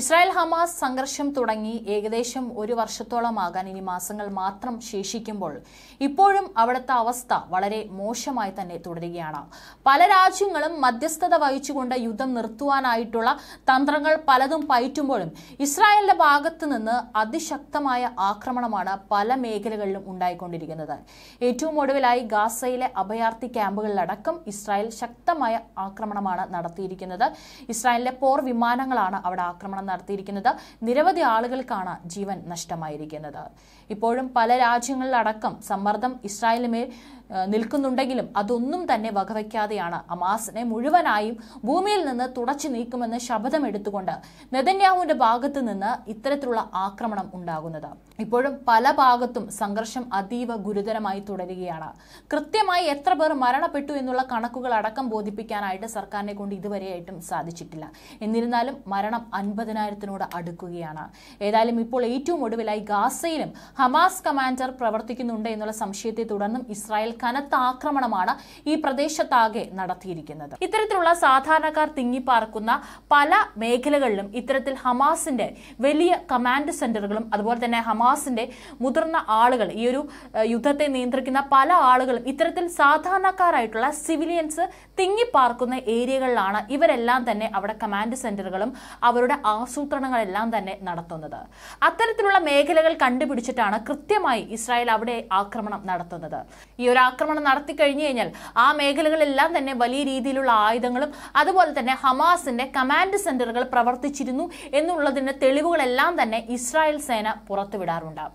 Israel Hamas സംഘർഷം തുടങ്ങി ഏകദേശം ഒരു വർഷത്തോളമാകാൻ ഇനി മാസങ്ങൾ മാത്രം ശേഷിക്കുമ്പോൾ ഇപ്പോഴും അവിടുത്തെ അവസ്ഥ വളരെ മോശമായി തന്നെ തുടരുകയാണ് പല രാജ്യങ്ങളും മധ്യസ്ഥത വഹിച്ചുകൊണ്ട് യുദ്ധം നിർത്തുവാനായിട്ടുള്ള തന്ത്രങ്ങൾ പലതും പയറ്റുമ്പോഴും ഇസ്രായേലിന്റെ ഭാഗത്തു നിന്ന് അതിശക്തമായ ആക്രമണമാണ് പല മേഖലകളിലും ഉണ്ടായിക്കൊണ്ടിരിക്കുന്നത് ഏറ്റവും ഒടുവിലായി ഗാസയിലെ അഭയാർത്ഥി ക്യാമ്പുകളിലടക്കം ഇസ്രായേൽ ശക്തമായ ആക്രമണമാണ് നടത്തിയിരിക്കുന്നത് ഇസ്രായേലിലെ പോർ വിമാനങ്ങളാണ് അവിടെ ആക്രമണം ആക്രമണം നടത്തിയിരിക്കുന്നത് നിരവധി ആളുകൾക്കാണ് ജീവൻ നഷ്ടമായിരിക്കുന്നത് ഇപ്പോഴും പല രാജ്യങ്ങളിലടക്കം സമ്മർദ്ദം ഇസ്രായേലിന്മേൽ നിൽക്കുന്നുണ്ടെങ്കിലും അതൊന്നും തന്നെ വകവയ്ക്കാതെയാണ് അമാസിനെ മുഴുവനായും ഭൂമിയിൽ നിന്ന് തുടച്ചു നീക്കുമെന്ന് ശപഥമെടുത്തുകൊണ്ട് നെതന്യാഹുവിന്റെ ഭാഗത്തു നിന്ന് ഇത്തരത്തിലുള്ള ആക്രമണം ഉണ്ടാകുന്നത് ഇപ്പോഴും പല ഭാഗത്തും സംഘർഷം അതീവ ഗുരുതരമായി തുടരുകയാണ് കൃത്യമായി എത്ര പേർ മരണപ്പെട്ടു എന്നുള്ള കണക്കുകൾ അടക്കം ബോധിപ്പിക്കാനായിട്ട് സർക്കാരിനെ കൊണ്ട് ഇതുവരെയായിട്ടും സാധിച്ചിട്ടില്ല എന്നിരുന്നാലും മരണം അൻപതിനായിരത്തിനോട് അടുക്കുകയാണ് ഏതായാലും ഇപ്പോൾ ഏറ്റവും ഒടുവിലായി ഗാസയിലും ഹമാസ് കമാൻഡർ പ്രവർത്തിക്കുന്നുണ്ട് എന്നുള്ള സംശയത്തെ തുടർന്നും ഇസ്രായേൽ കനത്ത ആക്രമണമാണ് ഈ പ്രദേശത്താകെ നടത്തിയിരിക്കുന്നത് ഇത്തരത്തിലുള്ള സാധാരണക്കാർ തിങ്ങിപ്പാർക്കുന്ന പല മേഖലകളിലും ഇത്തരത്തിൽ ഹമാസിന്റെ വലിയ കമാൻഡ് സെന്ററുകളും അതുപോലെ തന്നെ ഹമാസ് ഹമാസിന്റെ മുതിർന്ന ആളുകൾ ഈ ഒരു യുദ്ധത്തെ നിയന്ത്രിക്കുന്ന പല ആളുകളും ഇത്തരത്തിൽ സാധാരണക്കാരായിട്ടുള്ള സിവിലിയൻസ് തിങ്ങിപ്പാർക്കുന്ന ഏരിയകളിലാണ് ഇവരെല്ലാം തന്നെ അവിടെ കമാൻഡ് സെന്ററുകളും അവരുടെ ആസൂത്രണങ്ങളെല്ലാം തന്നെ നടത്തുന്നത് അത്തരത്തിലുള്ള മേഖലകൾ കണ്ടുപിടിച്ചിട്ടാണ് കൃത്യമായി ഇസ്രായേൽ അവിടെ ആക്രമണം നടത്തുന്നത് ഈ ഒരു ആക്രമണം നടത്തി കഴിഞ്ഞു കഴിഞ്ഞാൽ ആ മേഖലകളെല്ലാം തന്നെ വലിയ രീതിയിലുള്ള ആയുധങ്ങളും അതുപോലെ തന്നെ ഹമാസിന്റെ കമാൻഡ് സെന്ററുകൾ പ്രവർത്തിച്ചിരുന്നു എന്നുള്ളതിന്റെ തെളിവുകളെല്ലാം തന്നെ ഇസ്രായേൽ സേന പുറത്തുവിടാറുണ്ട് വരാറുണ്ട്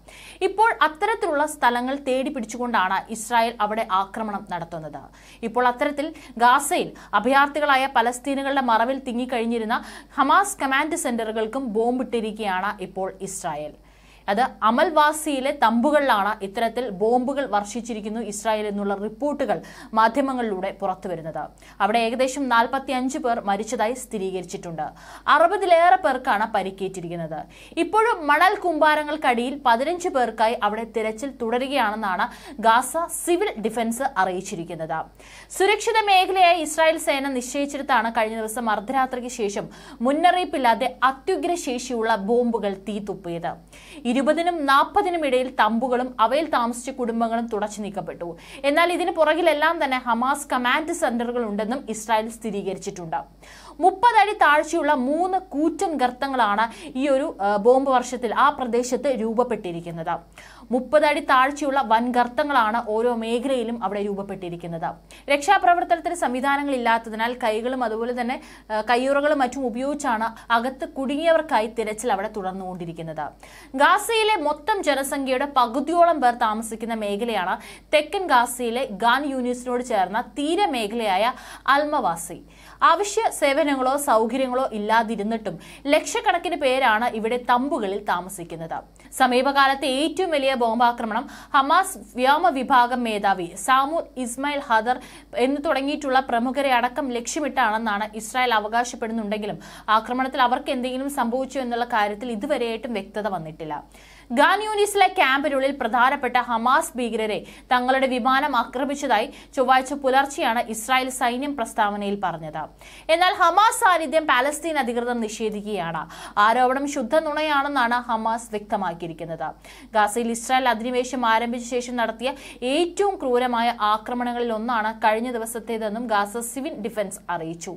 ഇപ്പോൾ അത്തരത്തിലുള്ള സ്ഥലങ്ങൾ തേടി പിടിച്ചുകൊണ്ടാണ് ഇസ്രായേൽ അവിടെ ആക്രമണം നടത്തുന്നത് ഇപ്പോൾ അത്തരത്തിൽ ഗാസയിൽ അഭയാർത്ഥികളായ പലസ്തീനുകളുടെ മറവിൽ തിങ്ങിക്കഴിഞ്ഞിരുന്ന ഹമാസ് കമാൻഡ് സെന്ററുകൾക്കും ബോംബിട്ടിരിക്കുകയാണ് ഇപ്പോൾ ഇസ്രായേൽ അത് അമൽവാസിയിലെ തമ്പുകളിലാണ് ഇത്തരത്തിൽ ബോംബുകൾ വർഷിച്ചിരിക്കുന്നു ഇസ്രായേൽ എന്നുള്ള റിപ്പോർട്ടുകൾ മാധ്യമങ്ങളിലൂടെ പുറത്തുവരുന്നത് അവിടെ ഏകദേശം നാൽപ്പത്തി അഞ്ച് പേർ മരിച്ചതായി സ്ഥിരീകരിച്ചിട്ടുണ്ട് അറുപതിലേറെ പേർക്കാണ് പരിക്കേറ്റിരിക്കുന്നത് ഇപ്പോഴും മണൽ കൂമ്പാരങ്ങൾക്കടിയിൽ പതിനഞ്ച് പേർക്കായി അവിടെ തിരച്ചിൽ തുടരുകയാണെന്നാണ് ഗാസ സിവിൽ ഡിഫൻസ് അറിയിച്ചിരിക്കുന്നത് സുരക്ഷിത മേഖലയായി ഇസ്രായേൽ സേന നിശ്ചയിച്ചെടുത്താണ് കഴിഞ്ഞ ദിവസം അർദ്ധരാത്രിക്ക് ശേഷം മുന്നറിയിപ്പില്ലാതെ അത്യുഗ്ര ശേഷിയുള്ള ബോംബുകൾ തീ തുപ്പിയത് ഇരുപതിനും നാൽപ്പതിനും ഇടയിൽ തമ്പുകളും അവയിൽ താമസിച്ച കുടുംബങ്ങളും തുടച്ചു നീക്കപ്പെട്ടു എന്നാൽ ഇതിന് പുറകിലെല്ലാം തന്നെ ഹമാസ് കമാൻഡ് സെന്ററുകൾ ഉണ്ടെന്നും ഇസ്രായേൽ സ്ഥിരീകരിച്ചിട്ടുണ്ട് മുപ്പതടി താഴ്ചയുള്ള മൂന്ന് കൂറ്റൻ ഗർത്തങ്ങളാണ് ഈ ഒരു ബോംബ് വർഷത്തിൽ ആ പ്രദേശത്ത് രൂപപ്പെട്ടിരിക്കുന്നത് മുപ്പതടി താഴ്ചയുള്ള വൻഗർത്തങ്ങളാണ് ഓരോ മേഖലയിലും അവിടെ രൂപപ്പെട്ടിരിക്കുന്നത് രക്ഷാപ്രവർത്തനത്തിന് ഇല്ലാത്തതിനാൽ കൈകളും അതുപോലെ തന്നെ കയ്യുറകളും മറ്റും ഉപയോഗിച്ചാണ് അകത്ത് കുടുങ്ങിയവർക്കായി തിരച്ചിൽ അവിടെ തുടർന്നുകൊണ്ടിരിക്കുന്നത് ഗാസയിലെ മൊത്തം ജനസംഖ്യയുടെ പകുതിയോളം പേർ താമസിക്കുന്ന മേഖലയാണ് തെക്കൻ ഗാസയിലെ ഗാൻ യൂണിയസിനോട് ചേർന്ന തീരമേഖലയായ അൽമവാസി അവശ്യ സേവന സ്ഥാപനങ്ങളോ സൗകര്യങ്ങളോ ഇല്ലാതിരുന്നിട്ടും ലക്ഷക്കണക്കിന് പേരാണ് ഇവിടെ തമ്പുകളിൽ താമസിക്കുന്നത് സമീപകാലത്തെ ഏറ്റവും വലിയ ബോംബാക്രമണം ഹമാസ് വ്യോമ വിഭാഗം മേധാവി സാമു ഇസ്മായിൽ ഹദർ എന്ന് തുടങ്ങിയിട്ടുള്ള പ്രമുഖരെ അടക്കം ലക്ഷ്യമിട്ടാണെന്നാണ് ഇസ്രായേൽ അവകാശപ്പെടുന്നുണ്ടെങ്കിലും ആക്രമണത്തിൽ അവർക്ക് എന്തെങ്കിലും സംഭവിച്ചു എന്നുള്ള കാര്യത്തിൽ ഇതുവരെയായിട്ടും വ്യക്തത വന്നിട്ടില്ല ഗാനിയൂനിസിലെ ക്യാമ്പിനുള്ളിൽ പ്രധാനപ്പെട്ട ഹമാസ് ഭീകരരെ തങ്ങളുടെ വിമാനം ആക്രമിച്ചതായി ചൊവ്വാഴ്ച പുലർച്ചെയാണ് ഇസ്രായേൽ സൈന്യം പ്രസ്താവനയിൽ പറഞ്ഞത് എന്നാൽ ഹമാസ് സാന്നിധ്യം പാലസ്തീൻ അധികൃതർ നിഷേധിക്കുകയാണ് ആരോപണം ശുദ്ധ നുണയാണെന്നാണ് ഹമാസ് വ്യക്തമാക്കിയിരിക്കുന്നത് ഗാസയിൽ ഇസ്രായേൽ അധിനിവേശം ആരംഭിച്ച ശേഷം നടത്തിയ ഏറ്റവും ക്രൂരമായ ആക്രമണങ്ങളിൽ ഒന്നാണ് കഴിഞ്ഞ ദിവസത്തേതെന്നും ഗാസ സിവിൽ ഡിഫൻസ് അറിയിച്ചു